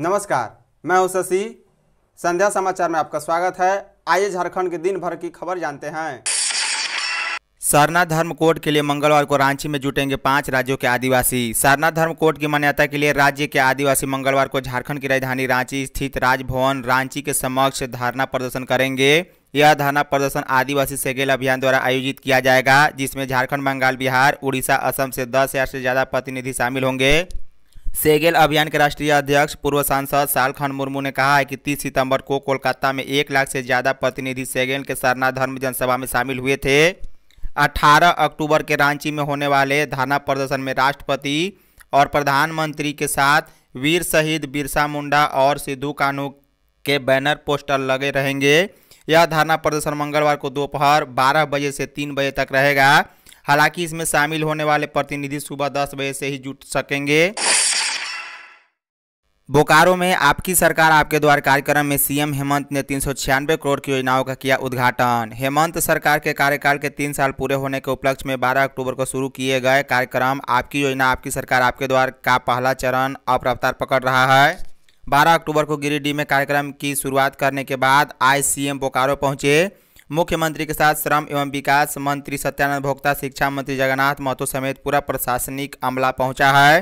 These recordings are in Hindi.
नमस्कार मैं हूं शशि संध्या समाचार में आपका स्वागत है आइए झारखंड के दिन भर की खबर जानते हैं सरना धर्म कोड के लिए मंगलवार को रांची में जुटेंगे पांच राज्यों के आदिवासी सरना धर्म कोड की मान्यता के लिए राज्य के आदिवासी मंगलवार को झारखंड की राजधानी रांची स्थित राजभवन रांची के समक्ष धरना प्रदर्शन करेंगे यह धरना प्रदर्शन आदिवासी सेगेल अभियान द्वारा आयोजित किया जाएगा जिसमें झारखंड बंगाल बिहार उड़ीसा असम से दस हज़ार से ज़्यादा प्रतिनिधि शामिल होंगे सेगेल अभियान के राष्ट्रीय अध्यक्ष पूर्व सांसद सालखान मुर्मू ने कहा है कि 30 सितंबर को कोलकाता में एक लाख से ज़्यादा प्रतिनिधि सेगेल के सरना धर्म जनसभा में शामिल हुए थे 18 अक्टूबर के रांची में होने वाले धरना प्रदर्शन में राष्ट्रपति और प्रधानमंत्री के साथ वीर शहीद बिरसा मुंडा और सिद्धू कानू के बैनर पोस्टर लगे रहेंगे यह धरना प्रदर्शन मंगलवार को दोपहर बारह बजे से तीन बजे तक रहेगा हालांकि इसमें शामिल होने वाले प्रतिनिधि सुबह दस बजे से ही जुट सकेंगे बोकारो में आपकी सरकार आपके द्वार कार्यक्रम में सीएम हेमंत ने तीन करोड़ की योजनाओं का किया उद्घाटन हेमंत सरकार के कार्यकाल के तीन साल पूरे होने के उपलक्ष्य में 12 अक्टूबर को शुरू किए गए कार्यक्रम आपकी योजना आपकी सरकार आपके द्वार का पहला चरण अब रफ्तार पकड़ रहा है 12 अक्टूबर को गिरिडीह में कार्यक्रम की शुरुआत करने के बाद आज सीएम बोकारो पहुंचे मुख्यमंत्री के साथ श्रम एवं विकास मंत्री सत्यानंद भोक्ता शिक्षा मंत्री जगन्नाथ महतो समेत पूरा प्रशासनिक अमला पहुंचा है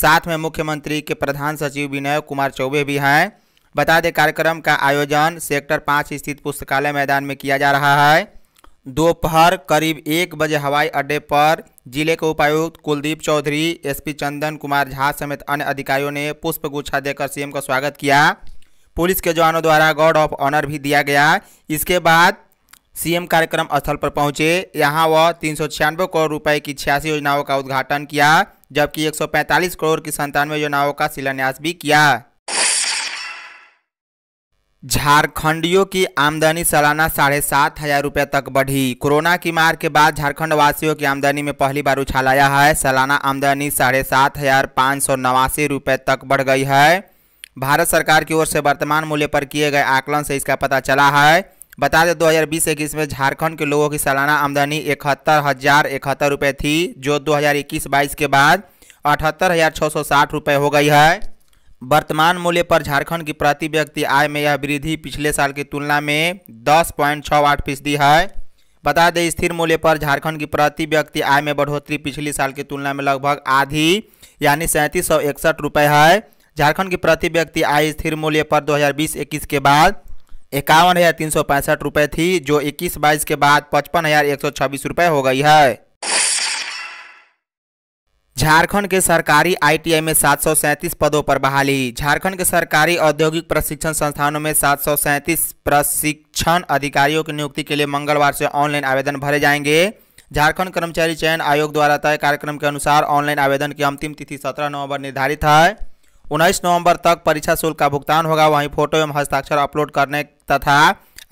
साथ में मुख्यमंत्री के प्रधान सचिव विनय कुमार चौबे भी हैं बता दें कार्यक्रम का आयोजन सेक्टर पाँच स्थित पुस्तकालय मैदान में किया जा रहा है दोपहर करीब एक बजे हवाई अड्डे पर जिले के उपायुक्त कुलदीप चौधरी एसपी चंदन कुमार झा समेत अन्य अधिकारियों ने पुष्प गुच्छा देकर सीएम का स्वागत किया पुलिस के जवानों द्वारा गार्ड ऑफ ऑनर भी दिया गया इसके बाद सीएम कार्यक्रम स्थल पर पहुंचे यहां वह तीन करोड़ रुपए की छियासी योजनाओं का उद्घाटन किया जबकि एक करोड़ की संतानवे योजनाओं का शिलान्यास भी किया झारखंडियों की आमदनी सालाना साढ़े सात हजार रुपये तक बढ़ी कोरोना की मार के बाद झारखंड वासियों की आमदनी में पहली बार उछाल आया है सालाना आमदनी साढ़े सात हजार पाँच सौ नवासी रुपये तक बढ़ गई है भारत सरकार की ओर से वर्तमान मूल्य पर किए गए आकलन से इसका पता चला है बता दें दो हज़ार बीस इक्कीस में झारखंड के लोगों की सालाना आमदनी इकहत्तर हज़ार इकहत्तर रुपये थी जो दो हज़ार इक्कीस बाईस के बाद अठहत्तर हज़ार छः सौ साठ रुपये हो गई है वर्तमान मूल्य पर झारखंड की प्रति व्यक्ति आय में यह वृद्धि पिछले साल की तुलना में दस पॉइंट छः आठ फीसदी है बता दें स्थिर मूल्य पर झारखंड की प्रति व्यक्ति आय में बढ़ोतरी पिछले साल की तुलना में लगभग आधी यानी सैंतीस सौ इकसठ रुपये है झारखंड की प्रति व्यक्ति आय स्थिर मूल्य पर 2020-21 के बाद इक्यावन हज़ार तीन सौ पैंसठ रुपये थी जो इक्कीस बाईस के बाद पचपन हज़ार एक सौ छब्बीस रुपये हो गई है झारखंड के सरकारी आईटीआई में सात पदों पर बहाली झारखंड के सरकारी औद्योगिक प्रशिक्षण संस्थानों में सात प्रशिक्षण अधिकारियों की नियुक्ति के लिए मंगलवार से ऑनलाइन आवेदन भरे जाएंगे झारखंड कर्मचारी चयन आयोग द्वारा तय कार्यक्रम के अनुसार ऑनलाइन आवेदन की अंतिम तिथि 17 नवंबर निर्धारित है 19 नवंबर तक परीक्षा शुल्क का भुगतान होगा वहीं फोटो एवं हस्ताक्षर अपलोड करने तथा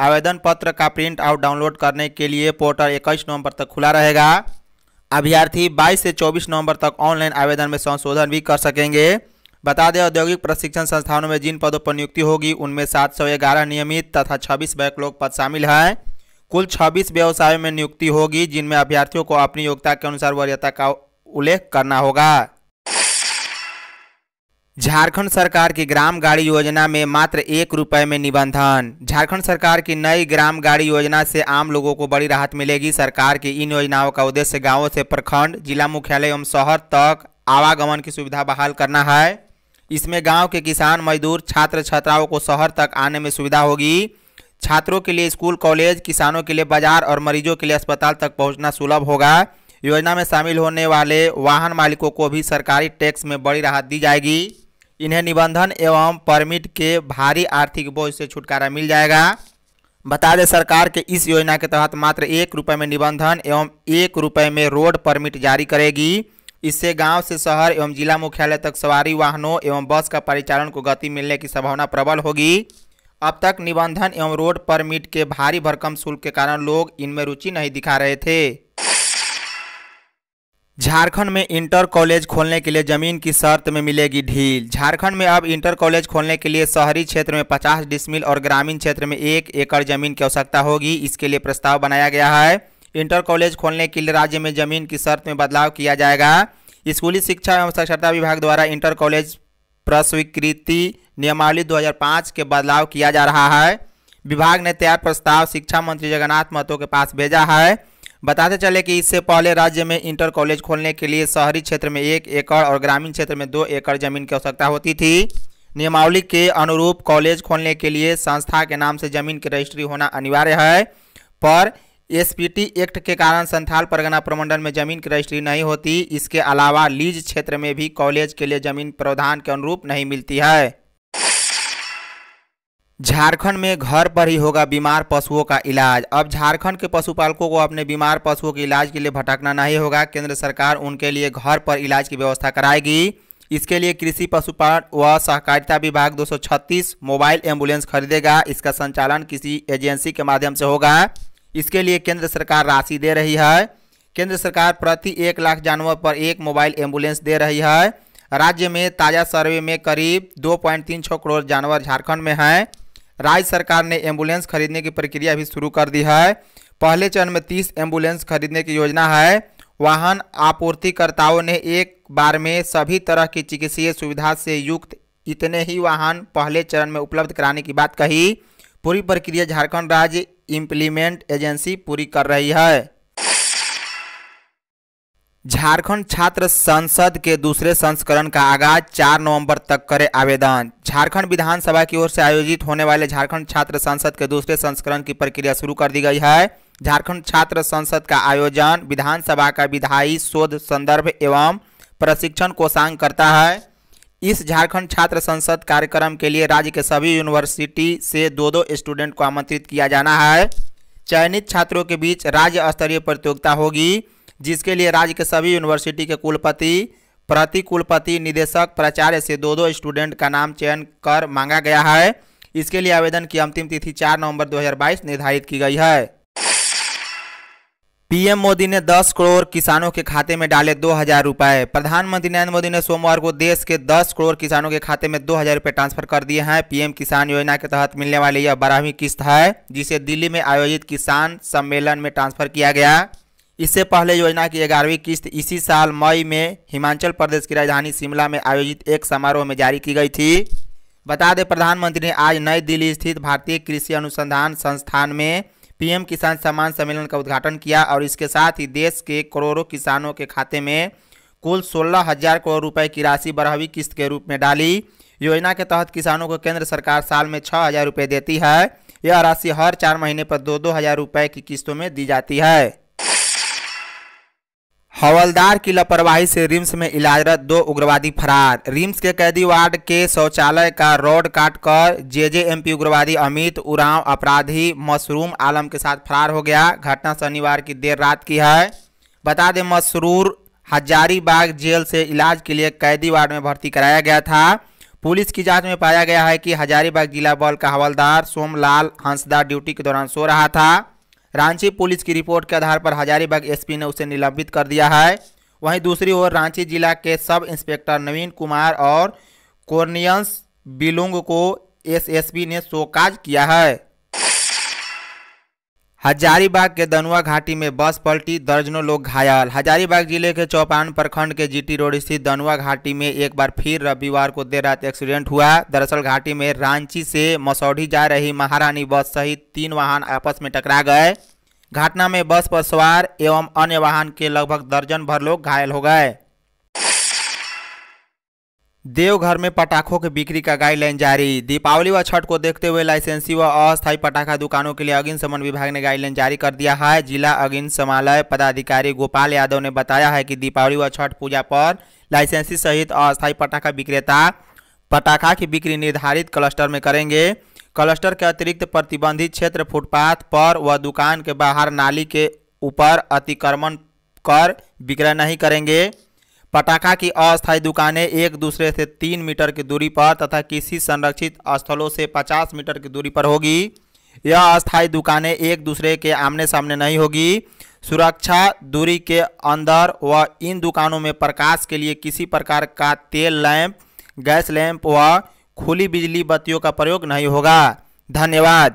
आवेदन पत्र का प्रिंट आउट डाउनलोड करने के लिए पोर्टल 21 नवंबर तक खुला रहेगा अभ्यर्थी 22 से 24 नवंबर तक ऑनलाइन आवेदन में संशोधन भी कर सकेंगे बता दें औद्योगिक प्रशिक्षण संस्थानों में जिन पदों पर नियुक्ति होगी उनमें सात नियमित तथा छब्बीस बैकलॉग पद शामिल हैं कुल 26 व्यवसायों में नियुक्ति होगी जिनमें अभ्यर्थियों को अपनी योग्यता के अनुसार वरीयता का उल्लेख करना होगा झारखंड सरकार की ग्राम गाड़ी योजना में मात्र एक रुपए में निबंधन झारखंड सरकार की नई ग्राम गाड़ी योजना से आम लोगों को बड़ी राहत मिलेगी सरकार की इन योजनाओं का उद्देश्य गांवों से प्रखंड जिला मुख्यालय एवं शहर तक आवागमन की सुविधा बहाल करना है इसमें गांव के किसान मजदूर छात्र छात्राओं को शहर तक आने में सुविधा होगी छात्रों के लिए स्कूल कॉलेज किसानों के लिए बाजार और मरीजों के लिए अस्पताल तक पहुँचना सुलभ होगा योजना में शामिल होने वाले वाहन मालिकों को भी सरकारी टैक्स में बड़ी राहत दी जाएगी इन्हें निबंधन एवं परमिट के भारी आर्थिक बोझ से छुटकारा मिल जाएगा बता दें सरकार के इस योजना के तहत मात्र एक रुपये में निबंधन एवं एक रुपये में रोड परमिट जारी करेगी इससे गांव से शहर एवं जिला मुख्यालय तक सवारी वाहनों एवं बस का परिचालन को गति मिलने की संभावना प्रबल होगी अब तक निबंधन एवं रोड परमिट के भारी भरकम शुल्क के कारण लोग इनमें रुचि नहीं दिखा रहे थे झारखंड में इंटर कॉलेज खोलने के लिए जमीन की शर्त में मिलेगी ढील झारखंड में अब इंटर कॉलेज खोलने के लिए शहरी क्षेत्र में 50 डिसमिल और ग्रामीण क्षेत्र में एक एकड़ जमीन की आवश्यकता होगी इसके लिए प्रस्ताव बनाया गया है इंटर कॉलेज खोलने के लिए राज्य में जमीन की शर्त में बदलाव किया जाएगा स्कूली शिक्षा एवं साक्षरता विभाग द्वारा इंटर कॉलेज प्रस्वीकृति नियमावली दो के बदलाव किया जा रहा है विभाग ने तैयार प्रस्ताव शिक्षा मंत्री जगन्नाथ महतो के पास भेजा है बताते चले कि इससे पहले राज्य में इंटर कॉलेज खोलने के लिए शहरी क्षेत्र में एक एकड़ और ग्रामीण क्षेत्र में दो एकड़ जमीन की आवश्यकता होती थी नियमावली के अनुरूप कॉलेज खोलने के लिए संस्था के नाम से जमीन की रजिस्ट्री होना अनिवार्य है पर एसपीटी एक्ट के कारण संथाल परगना प्रमंडल में जमीन की रजिस्ट्री नहीं होती इसके अलावा लीज क्षेत्र में भी कॉलेज के लिए जमीन प्रावधान के अनुरूप नहीं मिलती है झारखंड में घर पर ही होगा बीमार पशुओं का इलाज अब झारखंड के पशुपालकों को अपने बीमार पशुओं के इलाज के लिए भटकना नहीं होगा केंद्र सरकार उनके लिए घर पर इलाज की व्यवस्था कराएगी इसके लिए कृषि पशुपालन व सहकारिता विभाग 236 मोबाइल एम्बुलेंस खरीदेगा इसका संचालन किसी एजेंसी के माध्यम से होगा इसके लिए केंद्र सरकार राशि दे रही है केंद्र सरकार प्रति एक लाख जानवर पर एक मोबाइल एम्बुलेंस दे रही है राज्य में ताज़ा सर्वे में करीब दो करोड़ जानवर झारखंड में हैं राज्य सरकार ने एम्बुलेंस खरीदने की प्रक्रिया भी शुरू कर दी है पहले चरण में तीस एम्बुलेंस खरीदने की योजना है वाहन आपूर्तिकर्ताओं ने एक बार में सभी तरह की चिकित्सीय सुविधा से युक्त इतने ही वाहन पहले चरण में उपलब्ध कराने की बात कही पूरी प्रक्रिया झारखंड राज्य इम्प्लीमेंट एजेंसी पूरी कर रही है झारखंड छात्र संसद के दूसरे संस्करण का आगाज 4 नवंबर तक करे आवेदन झारखंड विधानसभा की ओर से आयोजित होने वाले झारखंड छात्र संसद के दूसरे संस्करण की प्रक्रिया शुरू कर दी गई है झारखंड छात्र संसद का आयोजन विधानसभा का विधायी शोध संदर्भ एवं प्रशिक्षण कोषांग करता है इस झारखंड छात्र संसद कार्यक्रम के लिए राज्य के सभी यूनिवर्सिटी से दो दो स्टूडेंट को आमंत्रित किया जाना है चयनित छात्रों के बीच राज्य स्तरीय प्रतियोगिता होगी जिसके लिए राज्य के सभी यूनिवर्सिटी के कुलपति प्रति कुलपति निदेशक प्राचार्य से दो दो स्टूडेंट का नाम चयन कर मांगा गया है इसके लिए आवेदन की अंतिम तिथि 4 नवंबर 2022 निर्धारित की गई है पीएम मोदी ने 10 करोड़ किसानों के खाते में डाले दो हजार रुपये प्रधानमंत्री नरेंद्र मोदी ने सोमवार को देश के 10 करोड़ किसानों के खाते में दो हजार रुपये ट्रांसफर कर दिए हैं पीएम किसान योजना के तहत मिलने वाली यह बारहवीं किस्त है जिसे दिल्ली में आयोजित किसान सम्मेलन में ट्रांसफर किया गया इससे पहले योजना की ग्यारहवीं किस्त इसी साल मई में हिमाचल प्रदेश की राजधानी शिमला में आयोजित एक समारोह में जारी की गई थी बता दें प्रधानमंत्री ने आज नई दिल्ली स्थित भारतीय कृषि अनुसंधान संस्थान में पीएम किसान सम्मान सम्मेलन का उद्घाटन किया और इसके साथ ही देश के करोड़ों किसानों के खाते में कुल सोलह हजार करोड़ रुपए की राशि बारहवीं किस्त के रूप में डाली योजना के तहत किसानों को केंद्र सरकार साल में छः हज़ार रुपये देती है यह राशि हर चार महीने पर दो दो हज़ार रुपये की किस्तों में दी जाती है हवलदार की लापरवाही से रिम्स में इलाजरत दो उग्रवादी फरार रिम्स के कैदी वार्ड के शौचालय का रोड काट कर जेजेएमपी उग्रवादी अमित उरांव अपराधी मशरूम आलम के साथ फरार हो गया घटना शनिवार की देर रात की है बता दें मसरूर हजारीबाग जेल से इलाज के लिए कैदी वार्ड में भर्ती कराया गया था पुलिस की जांच में पाया गया है कि हजारीबाग जिला बल का हवलदार सोमलाल हंसदार ड्यूटी के दौरान सो रहा था रांची पुलिस की रिपोर्ट के आधार पर हजारीबाग एसपी ने उसे निलंबित कर दिया है वहीं दूसरी ओर रांची जिला के सब इंस्पेक्टर नवीन कुमार और कोर्नियंस बिलुंग को एसएसबी ने शोकाज किया है हजारीबाग के दनुआ घाटी में बस पलटी दर्जनों लोग घायल हजारीबाग जिले के चौपान प्रखंड के जीटी रोड स्थित दनुआ घाटी में एक बार फिर रविवार को देर रात एक्सीडेंट हुआ दरअसल घाटी में रांची से मसौढ़ी जा रही महारानी बस सहित तीन वाहन आपस में टकरा गए घटना में बस पर सवार एवं अन्य वाहन के लगभग दर्जन भर लोग घायल हो गए देवघर में पटाखों की बिक्री का गाइडलाइन जारी दीपावली व छठ को देखते हुए लाइसेंसी व अस्थायी पटाखा दुकानों के लिए अग्नि समन विभाग ने गाइडलाइन जारी कर दिया है जिला अग्नि समालय पदाधिकारी गोपाल यादव ने बताया है कि दीपावली व छठ पूजा पर लाइसेंसी सहित अस्थायी पटाखा विक्रेता पटाखा की बिक्री निर्धारित क्लस्टर में करेंगे क्लस्टर के अतिरिक्त प्रतिबंधित क्षेत्र फुटपाथ पर व दुकान के बाहर नाली के ऊपर अतिक्रमण कर विक्रय नहीं करेंगे पटाखा की अस्थायी दुकानें एक दूसरे से तीन मीटर की दूरी पर तथा किसी संरक्षित स्थलों से पचास मीटर की दूरी पर होगी यह अस्थायी दुकानें एक दूसरे के आमने सामने नहीं होगी सुरक्षा दूरी के अंदर व इन दुकानों में प्रकाश के लिए किसी प्रकार का तेल लैंप गैस लैंप व खुली बिजली बत्तियों का प्रयोग नहीं होगा धन्यवाद